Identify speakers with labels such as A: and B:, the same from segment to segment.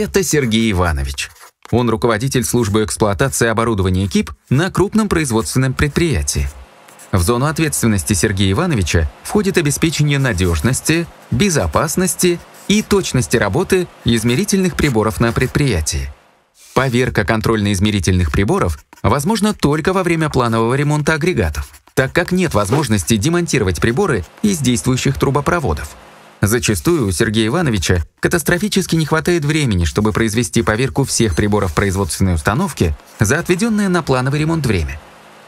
A: Это Сергей Иванович. Он руководитель службы эксплуатации оборудования КИП на крупном производственном предприятии. В зону ответственности Сергея Ивановича входит обеспечение надежности, безопасности и точности работы измерительных приборов на предприятии. Поверка контрольно-измерительных приборов возможна только во время планового ремонта агрегатов, так как нет возможности демонтировать приборы из действующих трубопроводов. Зачастую у Сергея Ивановича катастрофически не хватает времени, чтобы произвести поверку всех приборов производственной установки за отведенное на плановый ремонт время.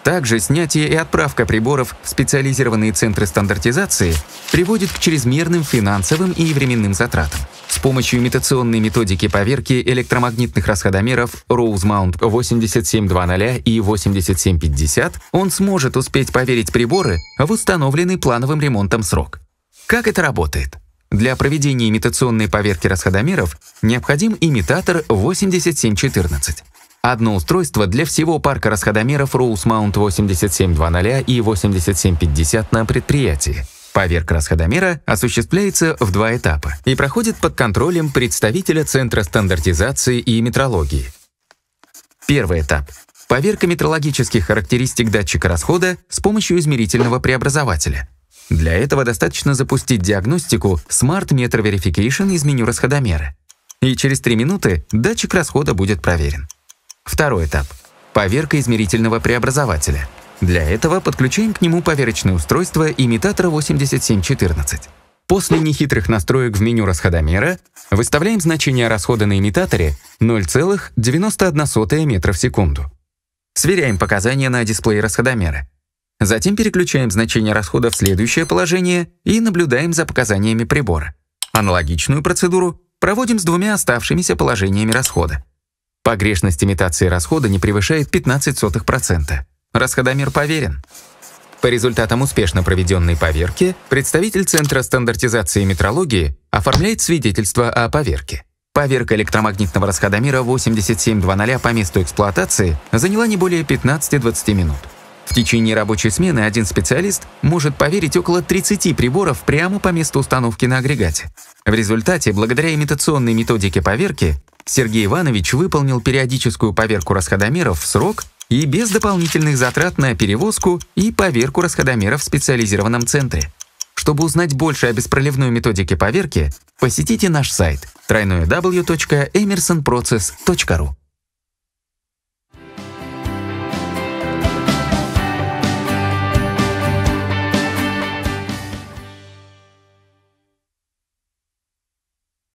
A: Также снятие и отправка приборов в специализированные центры стандартизации приводит к чрезмерным финансовым и временным затратам. С помощью имитационной методики поверки электромагнитных расходомеров Mount 8720 и 8750 он сможет успеть поверить приборы в установленный плановым ремонтом срок. Как это работает? Для проведения имитационной поверки расходомеров необходим имитатор 8714. Одно устройство для всего парка расходомеров Rosemount 8700 и 8750 на предприятии. Поверка расходомера осуществляется в два этапа и проходит под контролем представителя Центра стандартизации и метрологии. Первый этап — поверка метрологических характеристик датчика расхода с помощью измерительного преобразователя — для этого достаточно запустить диагностику Smart Meter Verification из меню расходомера. И через 3 минуты датчик расхода будет проверен. Второй этап – поверка измерительного преобразователя. Для этого подключаем к нему поверочное устройство имитатора 8714. После нехитрых настроек в меню расходомера выставляем значение расхода на имитаторе 0,91 метра в секунду. Сверяем показания на дисплее расходомера. Затем переключаем значение расхода в следующее положение и наблюдаем за показаниями прибора. Аналогичную процедуру проводим с двумя оставшимися положениями расхода. Погрешность имитации расхода не превышает 0,15%. Расходомер поверен. По результатам успешно проведенной поверки представитель Центра стандартизации и метрологии оформляет свидетельство о поверке. Поверка электромагнитного расходомера 8700 по месту эксплуатации заняла не более 15-20 минут. В течение рабочей смены один специалист может поверить около 30 приборов прямо по месту установки на агрегате. В результате, благодаря имитационной методике поверки, Сергей Иванович выполнил периодическую поверку расходомеров в срок и без дополнительных затрат на перевозку и поверку расходомеров в специализированном центре. Чтобы узнать больше о беспроливной методике поверки, посетите наш сайт www.emersonprocess.ru.